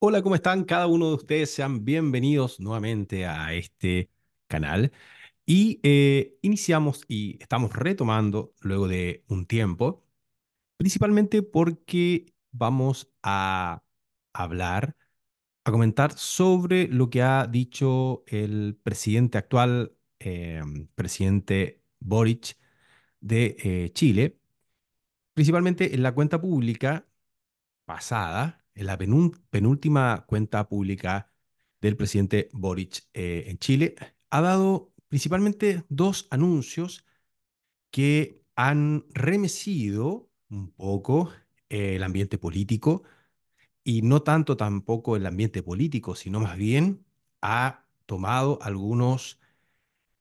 Hola, ¿cómo están? Cada uno de ustedes sean bienvenidos nuevamente a este canal. Y eh, iniciamos y estamos retomando luego de un tiempo, principalmente porque vamos a hablar, a comentar sobre lo que ha dicho el presidente actual, eh, presidente Boric de eh, Chile, principalmente en la cuenta pública pasada, en la penúltima cuenta pública del presidente Boric eh, en Chile, ha dado principalmente dos anuncios que han remecido un poco eh, el ambiente político y no tanto tampoco el ambiente político, sino más bien ha tomado algunos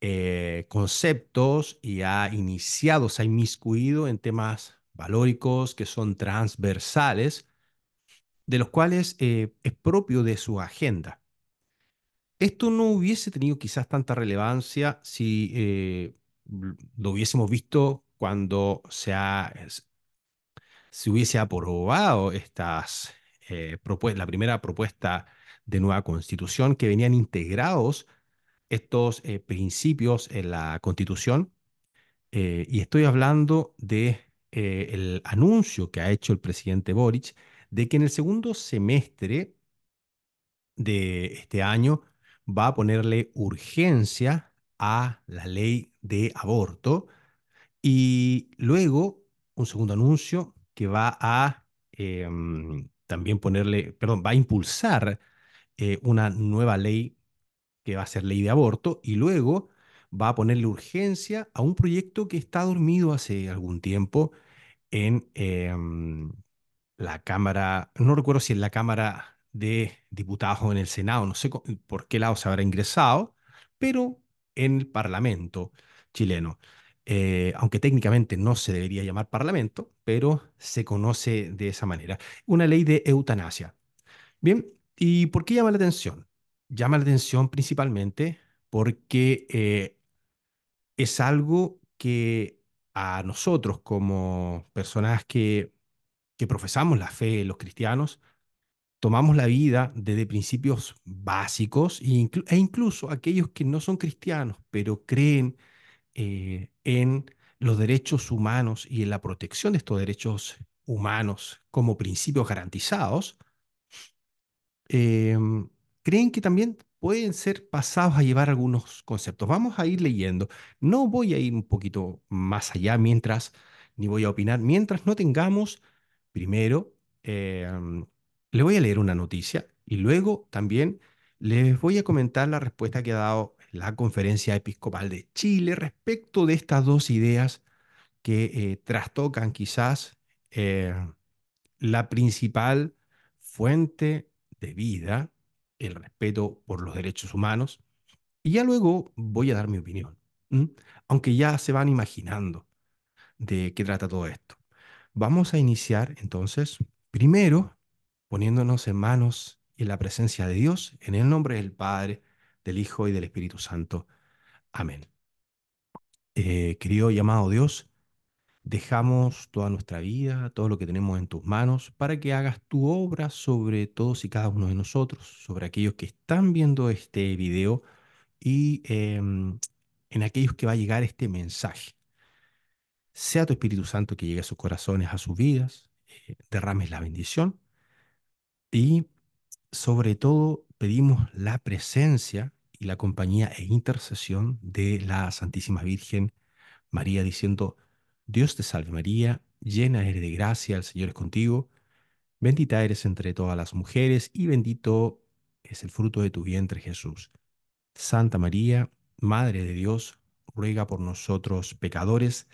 eh, conceptos y ha iniciado, se ha inmiscuido en temas valóricos que son transversales de los cuales eh, es propio de su agenda. Esto no hubiese tenido quizás tanta relevancia si eh, lo hubiésemos visto cuando se, ha, hubiese aprobado estas, eh, la primera propuesta de nueva constitución que venían integrados estos principios en la constitución. y estoy hablando de el anuncio que ha hecho el presidente Boric de que en el segundo semestre de este año va a ponerle urgencia a la ley de aborto y luego un segundo anuncio que va a em, también ponerle, perdón, va a impulsar eh, una nueva ley que va a ser ley de aborto y luego va a ponerle urgencia a un proyecto que está dormido hace algún tiempo en, em, la Cámara, no recuerdo si en la Cámara de Diputados o en el Senado, no sé por qué lado se habrá ingresado, pero en el Parlamento chileno. Eh, aunque técnicamente no se debería llamar Parlamento, pero se conoce de esa manera. Una ley de eutanasia. Bien, ¿y por qué llama la atención? Llama la atención principalmente porque eh, es algo que a nosotros como personas que que profesamos la fe, los cristianos, tomamos la vida desde principios básicos e, e incluso aquellos que no son cristianos, pero creen eh, en los derechos humanos y en la protección de estos derechos humanos como principios garantizados, em, creen que también pueden ser pasados a llevar algunos conceptos. Vamos a ir leyendo. No voy a ir un poquito más allá mientras, ni voy a opinar, mientras no tengamos Primero, em, le voy a leer una noticia y luego también les voy a comentar la respuesta que ha dado la Conferencia Episcopal de Chile respecto de estas dos ideas que eh, trastocan quizás eh, la principal fuente de vida, el respeto por los derechos humanos, y ya luego voy a dar mi opinión, aunque ya se van imaginando de qué trata todo esto. Vamos a iniciar entonces, primero, poniéndonos en manos y en la presencia de Dios, en el nombre del Padre, del Hijo y del Espíritu Santo. Amén. Eh, querido y amado Dios, dejamos toda nuestra vida, todo lo que tenemos en tus manos, para que hagas tu obra sobre todos y cada uno de nosotros, sobre aquellos que están viendo este video y em, en aquellos que va a llegar este mensaje sea tu Espíritu Santo que llegue a sus corazones, a sus vidas, eh, derrames la bendición y sobre todo pedimos la presencia y la compañía e intercesión de la Santísima Virgen María diciendo, Dios te salve María, llena eres de gracia, el Señor es contigo, bendita eres entre todas las mujeres y bendito es el fruto de tu vientre Jesús. Santa María, Madre de Dios, ruega por nosotros pecadores,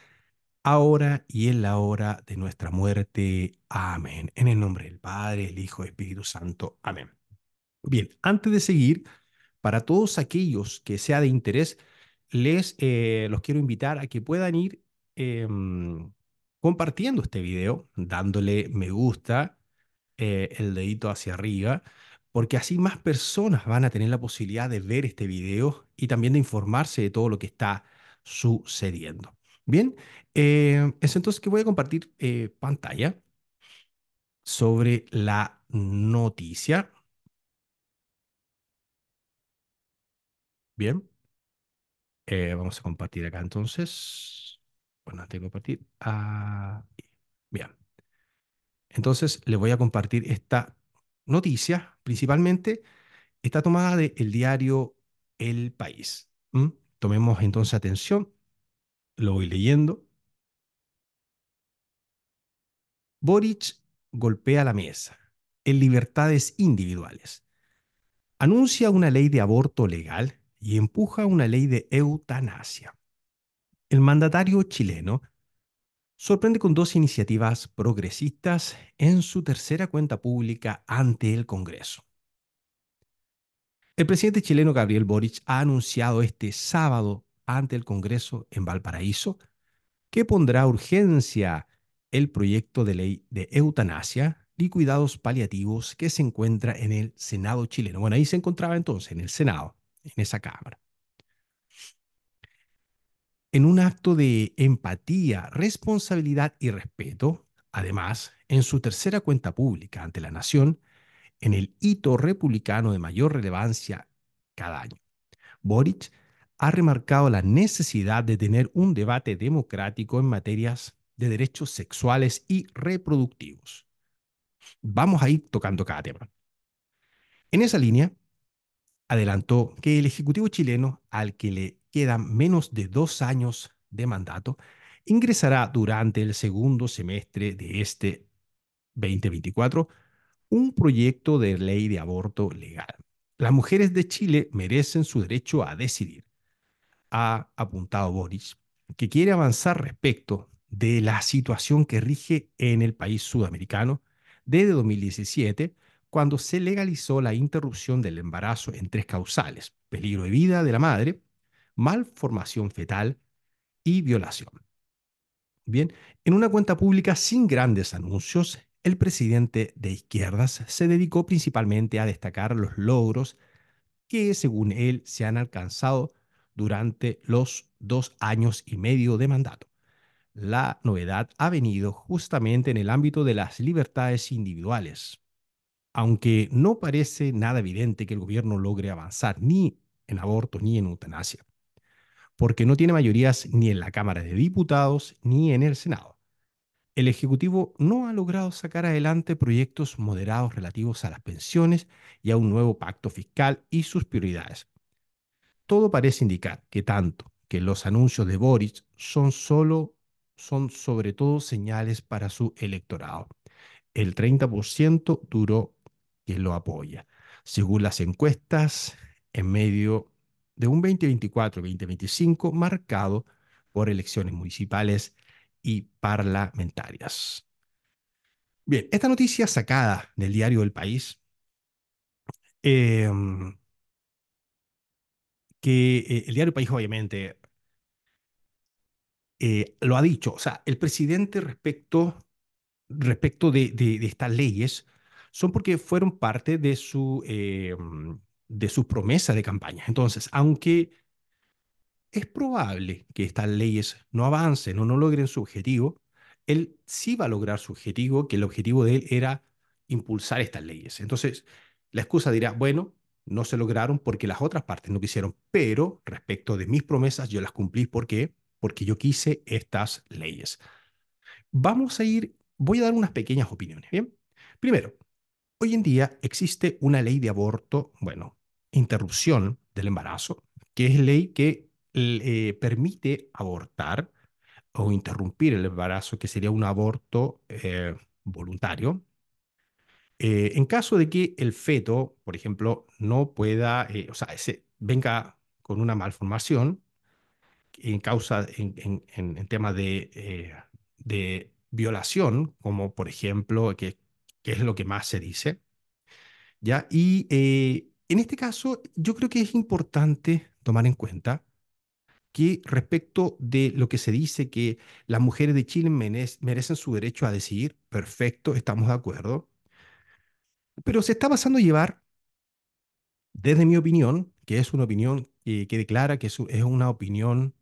ahora y en la hora de nuestra muerte. Amén. En el nombre del Padre, el Hijo, el Espíritu Santo. Amén. Bien, antes de seguir, para todos aquellos que sea de interés, les eh, los quiero invitar a que puedan ir em, compartiendo este video, dándole me gusta, eh, el dedito hacia arriba, porque así más personas van a tener la posibilidad de ver este video y también de informarse de todo lo que está sucediendo. Bien, eh, es entonces que voy a compartir eh, pantalla sobre la noticia. Bien. Eh, vamos a compartir acá entonces. Bueno, tengo que compartir. Ah, bien. Entonces le voy a compartir esta noticia. Principalmente está tomada del diario El País. Tomemos entonces atención lo voy leyendo. Boric golpea la mesa en libertades individuales. Anuncia una ley de aborto legal y empuja una ley de eutanasia. El mandatario chileno sorprende con dos iniciativas progresistas en su tercera cuenta pública ante el Congreso. El presidente chileno Gabriel Boric ha anunciado este sábado ante el Congreso en Valparaíso, que pondrá urgencia el proyecto de ley de eutanasia y cuidados paliativos que se encuentra en el Senado chileno. Bueno, ahí se encontraba entonces, en el Senado, en esa Cámara. En un acto de empatía, responsabilidad y respeto, además, en su tercera cuenta pública ante la Nación, en el hito republicano de mayor relevancia cada año, Boric ha remarcado la necesidad de tener un debate democrático en materias de derechos sexuales y reproductivos. Vamos a ir tocando cada tema. En esa línea, adelantó que el Ejecutivo chileno, al que le quedan menos de dos años de mandato, ingresará durante el segundo semestre de este 2024 un proyecto de ley de aborto legal. Las mujeres de Chile merecen su derecho a decidir ha apuntado Boris, que quiere avanzar respecto de la situación que rige en el país sudamericano desde 2017, cuando se legalizó la interrupción del embarazo en tres causales, peligro de vida de la madre, malformación fetal y violación. Bien, en una cuenta pública sin grandes anuncios, el presidente de izquierdas se dedicó principalmente a destacar los logros que, según él, se han alcanzado durante los dos años y medio de mandato. La novedad ha venido justamente en el ámbito de las libertades individuales. Aunque no parece nada evidente que el gobierno logre avanzar ni en aborto ni en eutanasia, porque no tiene mayorías ni en la Cámara de Diputados ni en el Senado. El Ejecutivo no ha logrado sacar adelante proyectos moderados relativos a las pensiones y a un nuevo pacto fiscal y sus prioridades, todo parece indicar que tanto que los anuncios de Boris son solo son sobre todo señales para su electorado. El 30% duro que lo apoya. Según las encuestas, en medio de un 2024-2025 marcado por elecciones municipales y parlamentarias. Bien, esta noticia sacada del diario El País em, que eh, el diario País obviamente eh, lo ha dicho, o sea, el presidente respecto, respecto de, de, estas leyes son porque fueron parte de su, eh, de su promesa de campaña. Entonces, aunque es probable que estas leyes no avancen o no logren su objetivo, él sí va a lograr su objetivo, que el objetivo de él era impulsar estas leyes. Entonces, la excusa dirá, bueno, no se lograron porque las otras partes no quisieron, pero respecto de mis promesas yo las cumplí porque porque yo quise estas leyes. Vamos a ir, voy a dar unas pequeñas opiniones, ¿bien? Primero, hoy en día existe una ley de aborto, bueno, interrupción del embarazo, que es ley que eh, permite abortar o interrumpir el embarazo, que sería un aborto eh, voluntario, eh, en caso de que el feto, por ejemplo, no pueda, eh, o sea, venga con una malformación en causa, en, en, temas eh, de, violación, como por ejemplo, que, que, es lo que más se dice, ¿ya? Y en este caso, yo creo que es importante tomar en cuenta que respecto de lo que se dice que las mujeres de Chile merecen su derecho a decidir, perfecto, estamos de acuerdo, pero se está pasando a llevar, desde mi opinión, que es una opinión que declara que es, una opinión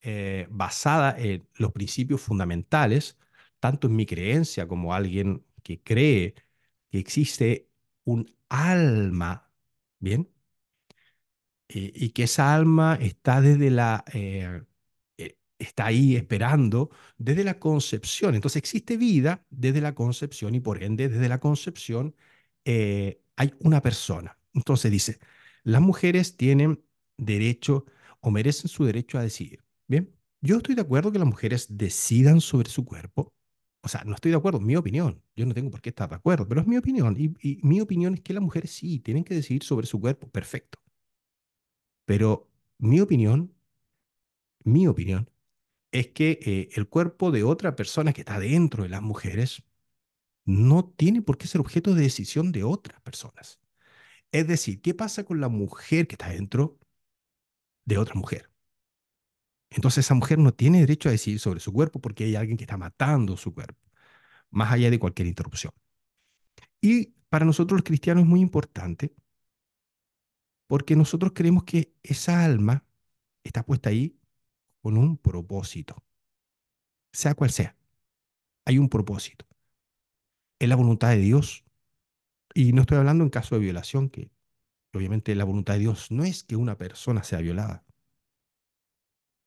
eh, basada en los principios fundamentales, tanto en mi creencia como alguien que cree que existe un alma, ¿bien? y que esa alma está desde la... Eh, e, está ahí esperando desde la concepción. Entonces existe vida desde la concepción y por ende desde la concepción eh, hay una persona. Entonces dice, las mujeres tienen derecho o merecen su derecho a decidir. Bien, yo estoy de acuerdo que las mujeres decidan sobre su cuerpo. O sea, no estoy de acuerdo, mi opinión. Yo no tengo por qué estar de acuerdo, pero es mi opinión. Y, mi opinión es que las mujeres sí tienen que decidir sobre su cuerpo. Perfecto. Pero mi opinión, mi opinión, es que eh, el cuerpo de otra persona que está dentro de las mujeres no tiene por qué ser objeto de decisión de otras personas. Es decir, ¿qué pasa con la mujer que está dentro de otra mujer? Entonces esa mujer no tiene derecho a decidir sobre su cuerpo porque hay alguien que está matando su cuerpo, más allá de cualquier interrupción. Y para nosotros los cristianos es muy importante porque nosotros creemos que esa alma está puesta ahí con un propósito, sea cual sea. Hay un propósito es la voluntad de Dios. Y no estoy hablando en caso de violación, que obviamente la voluntad de Dios no es que una persona sea violada,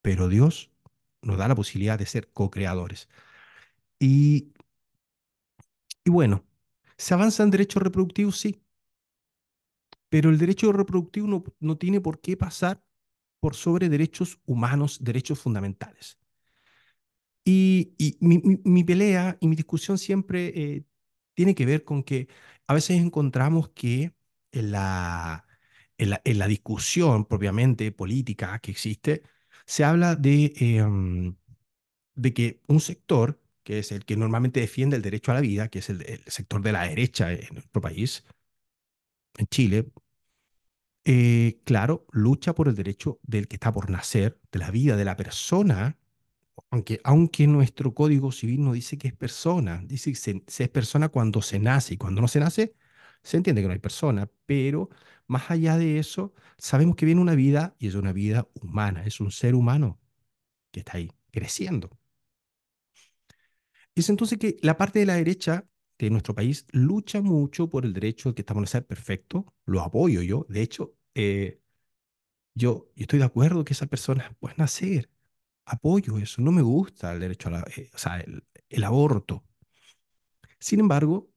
pero Dios nos da la posibilidad de ser co-creadores. Y, y bueno, ¿se avanza en derechos reproductivos? Sí, pero el derecho reproductivo no, no tiene por qué pasar por sobre derechos humanos, derechos fundamentales. Y, mi, pelea y mi discusión siempre eh, tiene que ver con que a veces encontramos que en la, en la, discusión propiamente política que existe, se habla de, em, de que un sector, que es el que normalmente defiende el derecho a la vida, que es el, sector de la derecha en nuestro país, en Chile, eh, claro, lucha por el derecho del que está por nacer, de la vida de la persona aunque, nuestro código civil no dice que es persona, dice que se, es persona cuando se nace y cuando no se nace, se entiende que no hay persona, pero más allá de eso, sabemos que viene una vida y es una vida humana, es un ser humano que está ahí creciendo. Es entonces que la parte de la derecha de nuestro país lucha mucho por el derecho de que estamos a ser perfecto, lo apoyo yo, de hecho, eh, yo, yo, estoy de acuerdo que esa persona puede nacer, apoyo eso, no me gusta el derecho a eh, el, aborto. Sin embargo,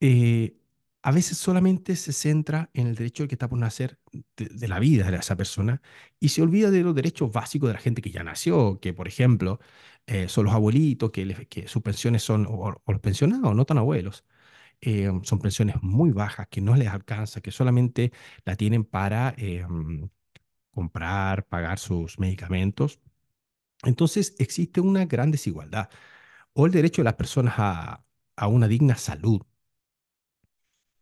eh, a veces solamente se centra en el derecho que está por nacer de, la vida de esa persona y se olvida de los derechos básicos de la gente que ya nació, que por ejemplo eh, son los abuelitos, que, sus pensiones son, o, los pensionados, no tan abuelos, son pensiones muy bajas que no les alcanza, que solamente la tienen para em, comprar, pagar sus medicamentos entonces existe una gran desigualdad o el derecho de las personas a, una digna salud.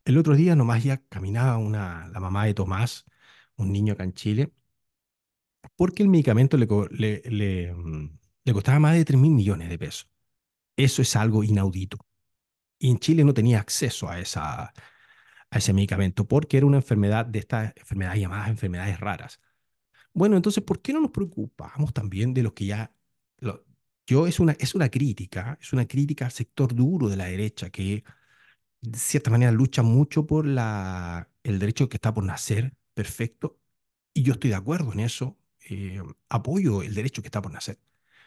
El otro día nomás ya caminaba una, la mamá de Tomás, un niño acá en Chile, porque el medicamento le, mm, costaba más de 3 mil millones de pesos. Eso es algo inaudito. Y en Chile no tenía acceso a, a ese medicamento porque era una enfermedad de estas enfermedades llamadas enfermedades raras. Bueno, entonces, ¿por qué no nos preocupamos también de los que ya... Lo, yo es una, es una crítica, es una crítica al sector duro de la derecha que de cierta manera lucha mucho por la, el derecho que está por nacer, perfecto, y yo estoy de acuerdo en eso, eh, apoyo el derecho que está por nacer.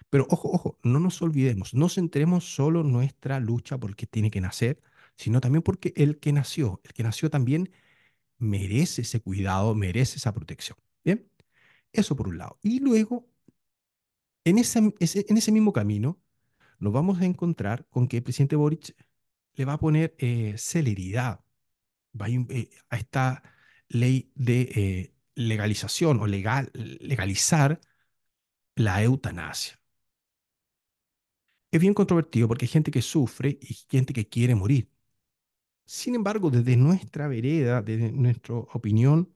Pero ojo, ojo, no nos olvidemos, no centremos solo nuestra lucha por el que tiene que nacer, sino también porque el que nació, el que nació también merece ese cuidado, merece esa protección. Bien. Eso por un lado. Y luego, en ese, en ese mismo camino, nos vamos a encontrar con que el presidente Boric le va a poner eh, celeridad eh, a, esta ley de eh, legalización o legal, legalizar la eutanasia. Es bien controvertido porque hay gente que sufre y gente que quiere morir. Sin embargo, desde nuestra vereda, desde nuestra opinión,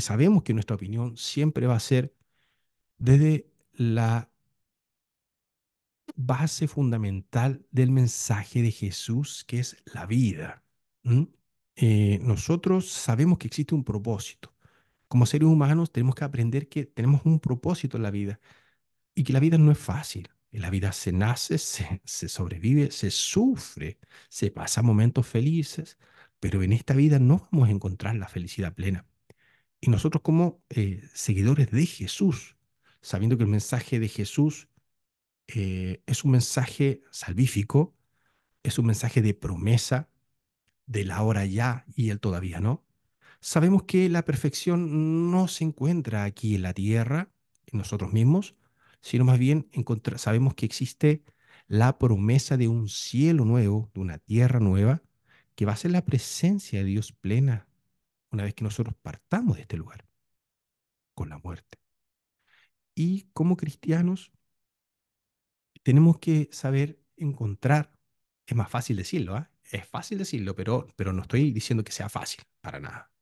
sabemos que nuestra opinión siempre va a ser desde la base fundamental del mensaje de Jesús, que es la vida. Eh, nosotros sabemos que existe un propósito. Como seres humanos tenemos que aprender que tenemos un propósito en la vida y que la vida no es fácil. En la vida se nace, se, se sobrevive, se sufre, se pasa momentos felices, pero en esta vida no vamos a encontrar la felicidad plena. Y nosotros como eh, seguidores de Jesús, sabiendo que el mensaje de Jesús eh, es un mensaje salvífico, es un mensaje de promesa, de la hora ya y el todavía no, sabemos que la perfección no se encuentra aquí en la tierra, en nosotros mismos, sino más bien sabemos que existe la promesa de un cielo nuevo, de una tierra nueva, que va a ser la presencia de Dios plena una vez que nosotros partamos de este lugar, con la muerte. Y como cristianos, tenemos que saber encontrar, es más fácil decirlo, ¿ah? es fácil decirlo, pero, pero no estoy diciendo que sea fácil, para nada,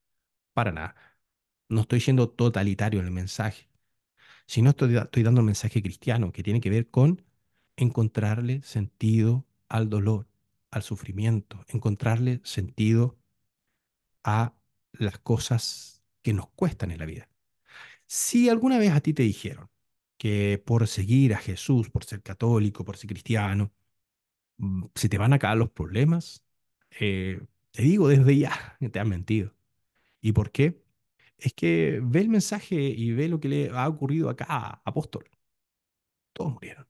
para nada. No estoy siendo totalitario en el mensaje, sino estoy, estoy dando un mensaje cristiano que tiene que ver con encontrarle sentido al dolor, al sufrimiento, encontrarle sentido a las cosas que nos cuestan en la vida. Si alguna vez a ti te dijeron que por seguir a Jesús, por ser católico, por ser cristiano, mm, se te van a acabar los problemas, eh, te digo desde ya que te han mentido. ¿Y por qué? Es que ve el mensaje y ve lo que le ha ocurrido acá a Apóstol. Todos murieron.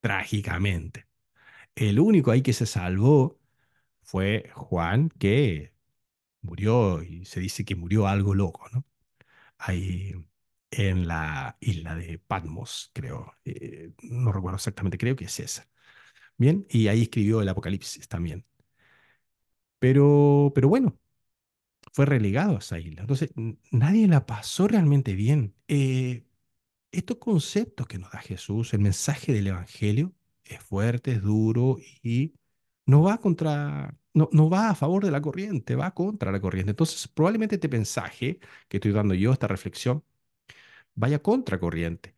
Trágicamente. El único ahí que se salvó fue Juan, que murió y se dice que murió algo loco, ¿no? Ahí en la isla de Patmos, creo, eh, no recuerdo exactamente, creo que es esa. Bien, y ahí escribió el Apocalipsis también. Pero, pero bueno, fue relegado a esa isla. Entonces, nadie la pasó realmente bien. Eh, estos conceptos que nos da Jesús, el mensaje del Evangelio, es fuerte, es duro y no va contra, no, va a favor de la corriente, va contra la corriente. Entonces, probablemente este mensaje que estoy dando yo, esta reflexión, vaya contra corriente.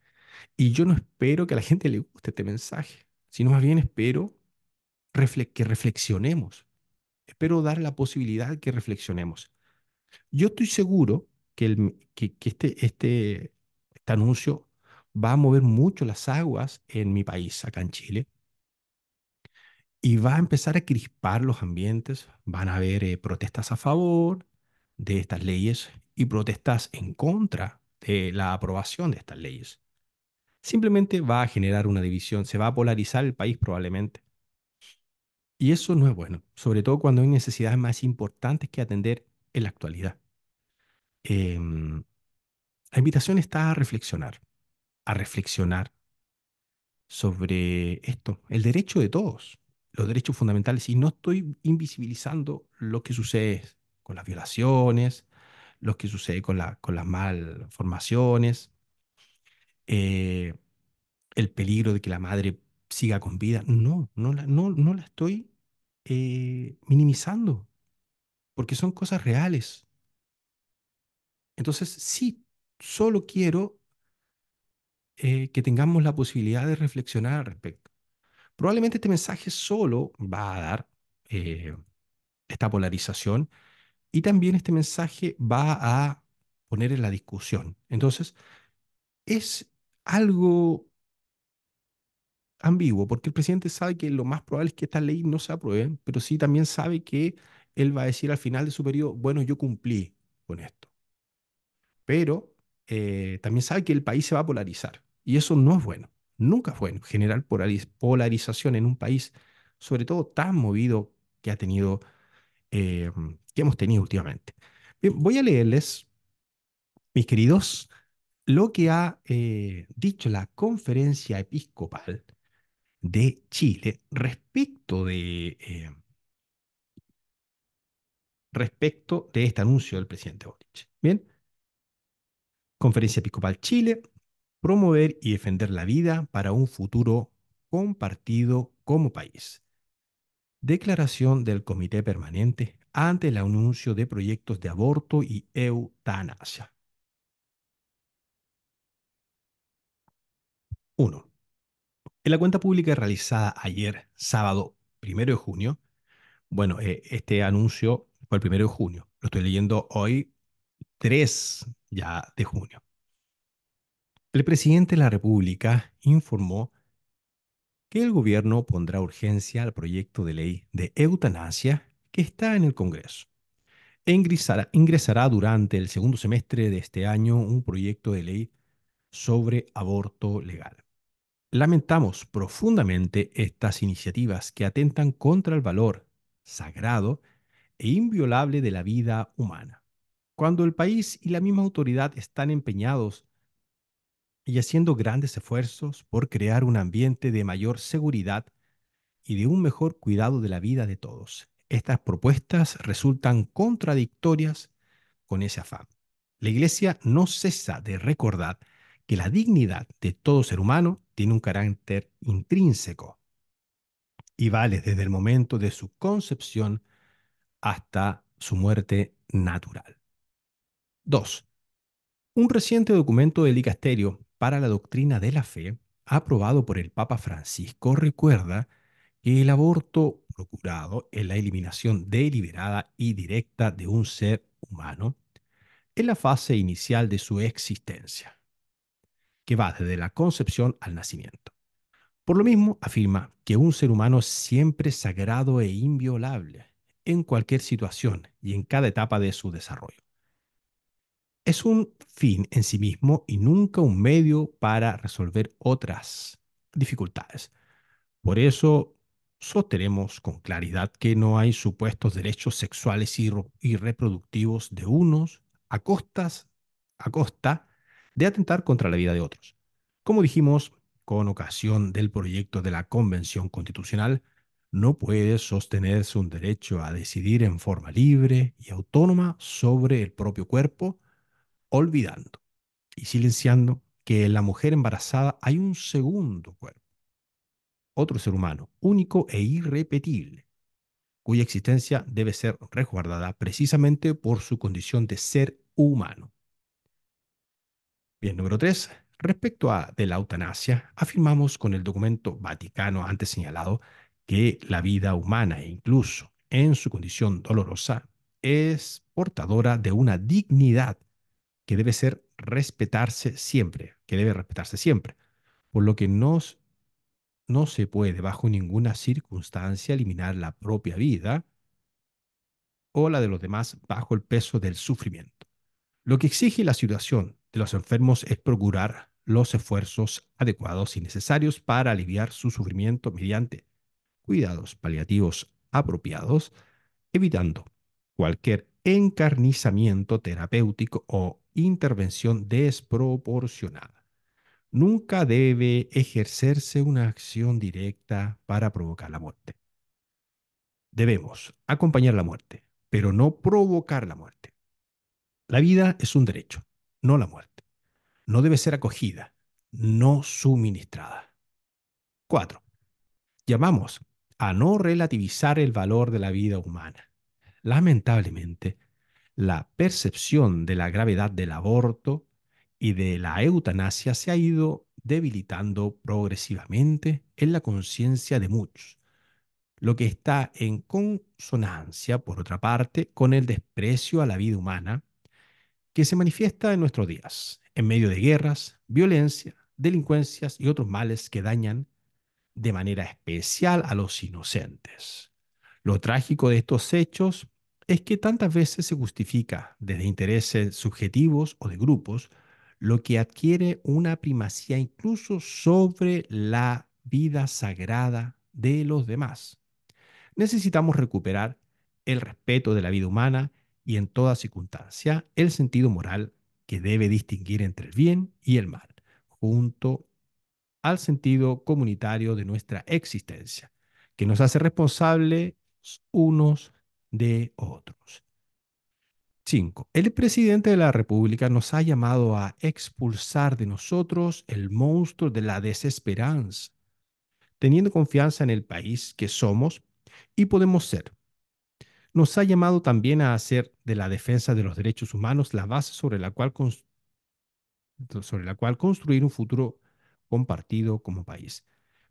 Y yo no espero que a la gente le guste este mensaje, sino más bien espero que reflexionemos. Espero dar la posibilidad que reflexionemos. Yo estoy seguro que, el, que este, este, este anuncio va a mover mucho las aguas en mi país, acá en Chile, y va a empezar a crispar los ambientes. Van a haber eh, protestas a favor de estas leyes y protestas en contra de la aprobación de estas leyes. Simplemente va a generar una división, se va a polarizar el país probablemente. Y eso no es bueno, sobre todo cuando hay necesidades más importantes que atender en la actualidad. Em, la invitación está a reflexionar, a reflexionar sobre esto, el derecho de todos, los derechos fundamentales y no estoy invisibilizando lo que sucede con las violaciones, lo que sucede con, las malformaciones, eh, el peligro de que la madre siga con vida. No, no la, no, no la estoy eh, minimizando, porque son cosas reales. Entonces, sí, solo quiero eh, que tengamos la posibilidad de reflexionar al respecto probablemente este mensaje solo va a dar eh, esta polarización y también este mensaje va a poner en la discusión. Entonces, es algo ambiguo, porque el presidente sabe que lo más probable es que esta ley no se apruebe, pero sí también sabe que él va a decir al final de su periodo, bueno, yo cumplí con esto. Pero eh, también sabe que el país se va a polarizar y eso no es bueno nunca fue en general polarización en un país, sobre todo tan movido que ha tenido, eh, que hemos tenido últimamente. Bien, voy a leerles, mis queridos, lo que ha eh, dicho la conferencia episcopal de Chile respecto de, eh, respecto de este anuncio del presidente Boric. Bien, conferencia episcopal Chile, promover y defender la vida para un futuro compartido como país. Declaración del Comité Permanente ante el anuncio de proyectos de aborto y eutanasia. 1. En la cuenta pública realizada ayer, sábado 1 de junio, bueno, eh, este anuncio fue el 1 de junio, lo estoy leyendo hoy 3 ya de junio. El presidente de la República informó que el gobierno pondrá urgencia al proyecto de ley de eutanasia que está en el Congreso. E ingresará, durante el segundo semestre de este año un proyecto de ley sobre aborto legal. Lamentamos profundamente estas iniciativas que atentan contra el valor sagrado e inviolable de la vida humana. Cuando el país y la misma autoridad están empeñados y haciendo grandes esfuerzos por crear un ambiente de mayor seguridad y de un mejor cuidado de la vida de todos. Estas propuestas resultan contradictorias con ese afán. La Iglesia no cesa de recordar que la dignidad de todo ser humano tiene un carácter intrínseco y vale desde el momento de su concepción hasta su muerte natural. 2. Un reciente documento del Dicasterio para la doctrina de la fe, aprobado por el Papa Francisco, recuerda que el aborto procurado es la eliminación deliberada y directa de un ser humano en la fase inicial de su existencia, que va desde la concepción al nacimiento. Por lo mismo, afirma que un ser humano es siempre sagrado e inviolable en cualquier situación y en cada etapa de su desarrollo es un fin en sí mismo y nunca un medio para resolver otras dificultades. Por eso sostenemos con claridad que no hay supuestos derechos sexuales y, reproductivos de unos a, costas, a costa de atentar contra la vida de otros. Como dijimos con ocasión del proyecto de la Convención Constitucional, no puede sostenerse un derecho a decidir en forma libre y autónoma sobre el propio cuerpo, olvidando y silenciando que en la mujer embarazada hay un segundo cuerpo, otro ser humano, único e irrepetible, cuya existencia debe ser resguardada precisamente por su condición de ser humano. Bien, número 3. Respecto a de la eutanasia, afirmamos con el documento vaticano antes señalado que la vida humana, e incluso en su condición dolorosa, es portadora de una dignidad que debe ser respetarse siempre, que debe respetarse siempre, por lo que no, no se puede bajo ninguna circunstancia eliminar la propia vida o la de los demás bajo el peso del sufrimiento. Lo que exige la situación de los enfermos es procurar los esfuerzos adecuados y necesarios para aliviar su sufrimiento mediante cuidados paliativos apropiados, evitando cualquier encarnizamiento terapéutico o intervención desproporcionada. Nunca debe ejercerse una acción directa para provocar la muerte. Debemos acompañar la muerte, pero no provocar la muerte. La vida es un derecho, no la muerte. No debe ser acogida, no suministrada. 4. Llamamos a no relativizar el valor de la vida humana Lamentablemente, la percepción de la gravedad del aborto y de la eutanasia se ha ido debilitando progresivamente en la conciencia de muchos, lo que está en consonancia, por otra parte, con el desprecio a la vida humana que se manifiesta en nuestros días, en medio de guerras, violencia, delincuencias y otros males que dañan de manera especial a los inocentes. Lo trágico de estos hechos es que tantas veces se justifica desde intereses subjetivos o de grupos lo que adquiere una primacía incluso sobre la vida sagrada de los demás. Necesitamos recuperar el respeto de la vida humana y en toda circunstancia el sentido moral que debe distinguir entre el bien y el mal, junto al sentido comunitario de nuestra existencia, que nos hace responsables unos de otros. 5. El presidente de la República nos ha llamado a expulsar de nosotros el monstruo de la desesperanza, teniendo confianza en el país que somos y podemos ser. Nos ha llamado también a hacer de la defensa de los derechos humanos la base sobre la cual construir un futuro compartido como país.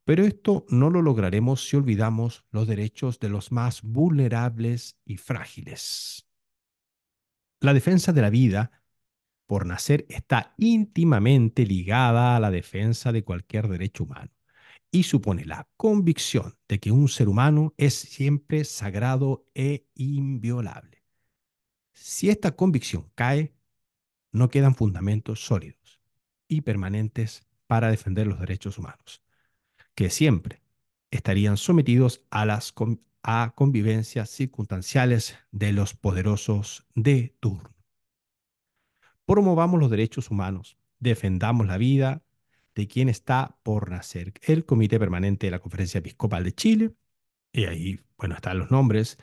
Pero esto no lo lograremos si olvidamos los derechos de los más vulnerables y frágiles. La defensa de la vida por nacer está íntimamente ligada a la defensa de cualquier derecho humano y supone la convicción de que un ser humano es siempre sagrado e inviolable. Si esta convicción cae, no quedan fundamentos sólidos y permanentes para defender los derechos humanos que siempre estarían sometidos a las convivencias circunstanciales de los poderosos de turno. Promovamos los derechos humanos, defendamos la vida de quien está por nacer. El Comité Permanente de la Conferencia Episcopal de Chile, y ahí, bueno, están los nombres,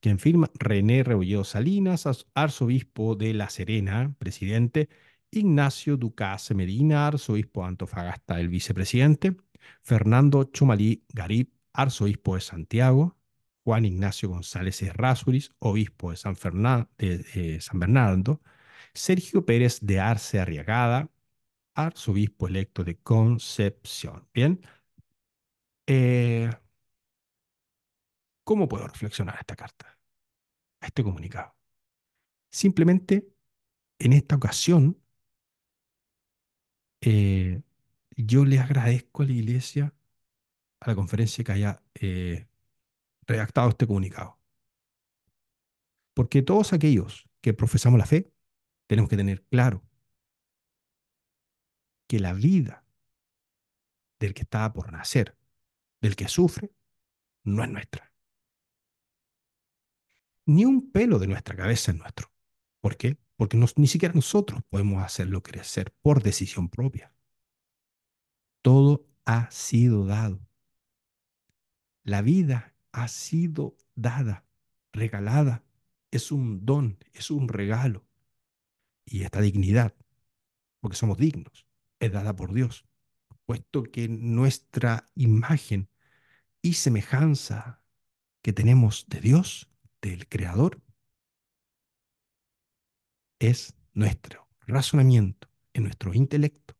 quien firma René Rebolledo Salinas, arzobispo de La Serena, presidente, Ignacio Ducas Medina, arzobispo Antofagasta, el vicepresidente, Fernando Chumalí Garib, arzobispo de Santiago, Juan Ignacio González Errázuriz, obispo de San, de, eh, San Bernardo, Sergio Pérez de Arce Arriagada, arzobispo electo de Concepción. Bien. Eh, ¿Cómo puedo reflexionar esta carta? A este comunicado. Simplemente, en esta ocasión, eh, yo le agradezco a la iglesia, a la conferencia que haya eh, redactado este comunicado. Porque todos aquellos que profesamos la fe, tenemos que tener claro que la vida del que está por nacer, del que sufre, no es nuestra. Ni un pelo de nuestra cabeza es nuestro. ¿Por qué? Porque ni siquiera nosotros podemos hacerlo crecer por decisión propia. Todo ha sido dado. La vida ha sido dada, regalada. Es un don, es un regalo. Y esta dignidad, porque somos dignos, es dada por Dios, puesto que nuestra imagen y semejanza que tenemos de Dios, del Creador, es nuestro razonamiento, en nuestro intelecto,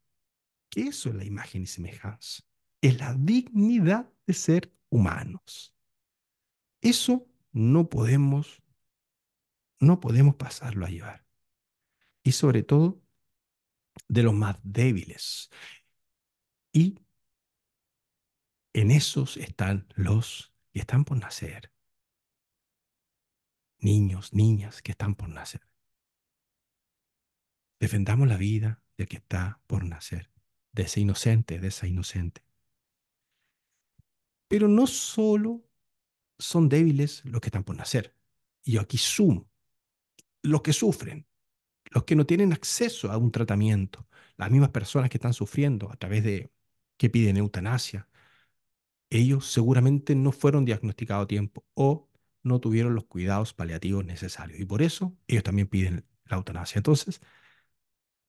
eso es la imagen y semejanza, es la dignidad de ser humanos. Eso no podemos, no podemos pasarlo a llevar. Y sobre todo de los más débiles. Y en esos están los que están por nacer. Niños, niñas que están por nacer. Defendamos la vida de que está por nacer de ese inocente, de esa inocente. Pero no solo son débiles los que están por nacer, y yo aquí sumo, los que sufren, los que no tienen acceso a un tratamiento, las mismas personas que están sufriendo a través de que piden eutanasia, ellos seguramente no fueron diagnosticados a tiempo o no tuvieron los cuidados paliativos necesarios. Y por eso ellos también piden la eutanasia. Entonces,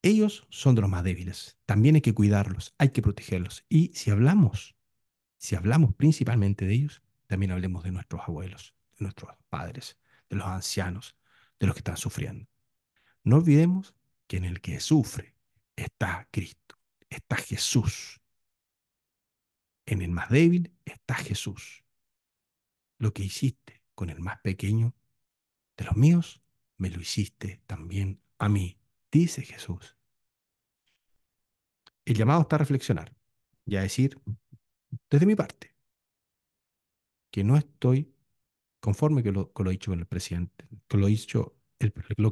ellos son de los más débiles. También hay que cuidarlos, hay que protegerlos. Y si hablamos, si hablamos principalmente de ellos, también hablemos de nuestros abuelos, de nuestros padres, de los ancianos, de los que están sufriendo. No olvidemos que en el que sufre está Cristo, está Jesús. En el más débil está Jesús. Lo que hiciste con el más pequeño de los míos, me lo hiciste también a mí dice Jesús. El llamado está a reflexionar y a decir, desde mi parte, que no estoy conforme con lo, dicho el presidente, con lo dicho,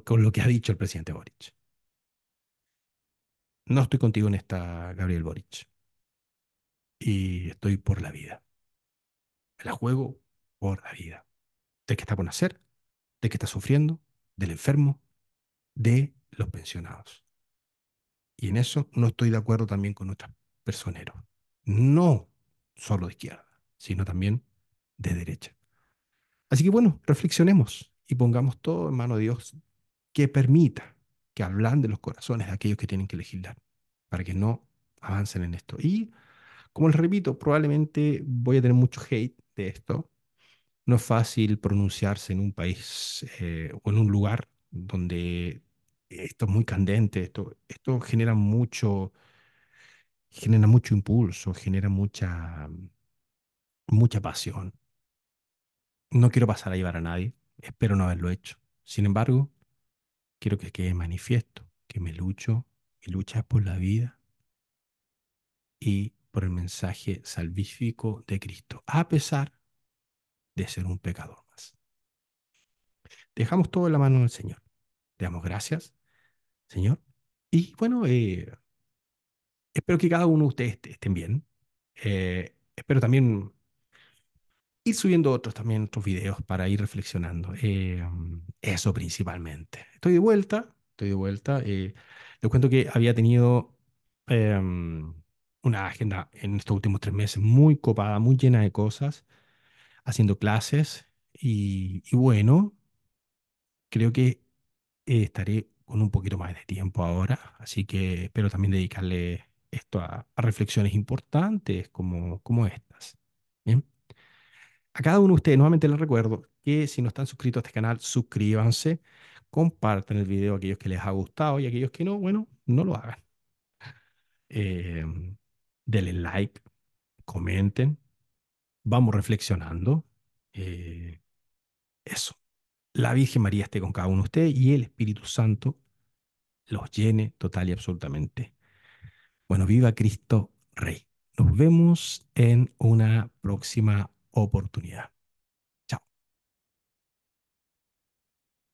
con lo que ha dicho el presidente Boric. No estoy contigo en esta, Gabriel Boric. Y estoy por la vida. Me la juego por la vida. de que está por nacer, de que está sufriendo, del enfermo, de los pensionados. Y en eso no estoy de acuerdo también con nuestros personeros. No solo de izquierda, sino también de derecha. Así que bueno, reflexionemos y pongamos todo en mano de Dios que permita que hablan de los corazones de aquellos que tienen que legislar, para que no avancen en esto. Y, como les repito, probablemente voy a tener mucho hate de esto. No es fácil pronunciarse en un país eh, o en un lugar donde esto es muy candente, esto, esto genera mucho, genera mucho impulso, genera mucha, mucha pasión. No quiero pasar a llevar a nadie, espero no haberlo hecho. Sin embargo, quiero que quede manifiesto que me lucho, y lucha por la vida y por el mensaje salvífico de Cristo, a pesar de ser un pecador más. Dejamos todo en la mano del Señor. Te damos gracias Señor. Y bueno, eh, espero que cada uno de ustedes estén bien. Eh, espero también ir subiendo otros también, otros videos para ir reflexionando. Eh, eso principalmente. Estoy de vuelta, estoy de vuelta. les cuento que había tenido una agenda en estos últimos tres meses muy copada, muy llena de cosas, haciendo clases y, y bueno, creo que estaré con un poquito más de tiempo ahora, así que espero también dedicarle esto a, reflexiones importantes como, como estas. A cada uno de ustedes, nuevamente les recuerdo que si no están suscritos a este canal, suscríbanse, compartan el video a aquellos que les ha gustado y a aquellos que no, bueno, no lo hagan. Eh, denle like, comenten, vamos reflexionando. Eh, eso. La Virgen María esté con cada uno de ustedes y el Espíritu Santo los llene total y absolutamente. Bueno, viva Cristo Rey. Nos vemos en una próxima oportunidad.